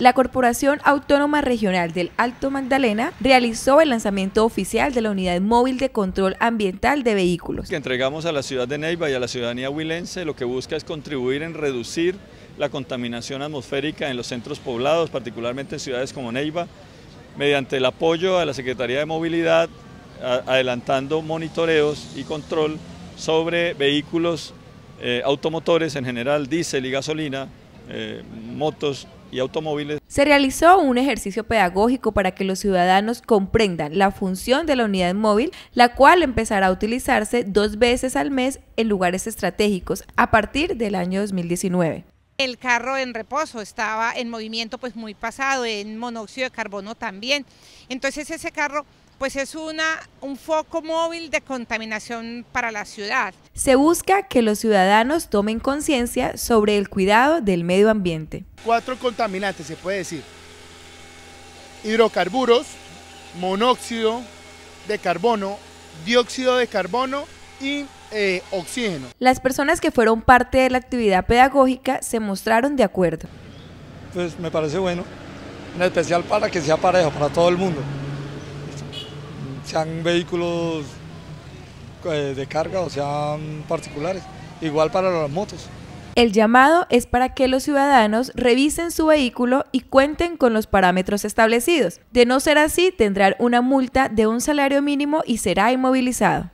la Corporación Autónoma Regional del Alto Magdalena realizó el lanzamiento oficial de la Unidad Móvil de Control Ambiental de Vehículos. Que entregamos a la ciudad de Neiva y a la ciudadanía huilense lo que busca es contribuir en reducir la contaminación atmosférica en los centros poblados, particularmente en ciudades como Neiva, mediante el apoyo a la Secretaría de Movilidad, adelantando monitoreos y control sobre vehículos eh, automotores en general, diésel y gasolina, eh, motos automóviles. Se realizó un ejercicio pedagógico para que los ciudadanos comprendan la función de la unidad móvil, la cual empezará a utilizarse dos veces al mes en lugares estratégicos a partir del año 2019. El carro en reposo estaba en movimiento pues muy pasado, en monóxido de carbono también. Entonces ese carro pues es una, un foco móvil de contaminación para la ciudad. Se busca que los ciudadanos tomen conciencia sobre el cuidado del medio ambiente. Cuatro contaminantes, se puede decir. Hidrocarburos, monóxido de carbono, dióxido de carbono y eh, oxígeno. Las personas que fueron parte de la actividad pedagógica se mostraron de acuerdo. Pues me parece bueno, en especial para que sea parejo para todo el mundo sean vehículos eh, de carga o sean particulares. Igual para las motos. El llamado es para que los ciudadanos revisen su vehículo y cuenten con los parámetros establecidos. De no ser así, tendrán una multa de un salario mínimo y será inmovilizado.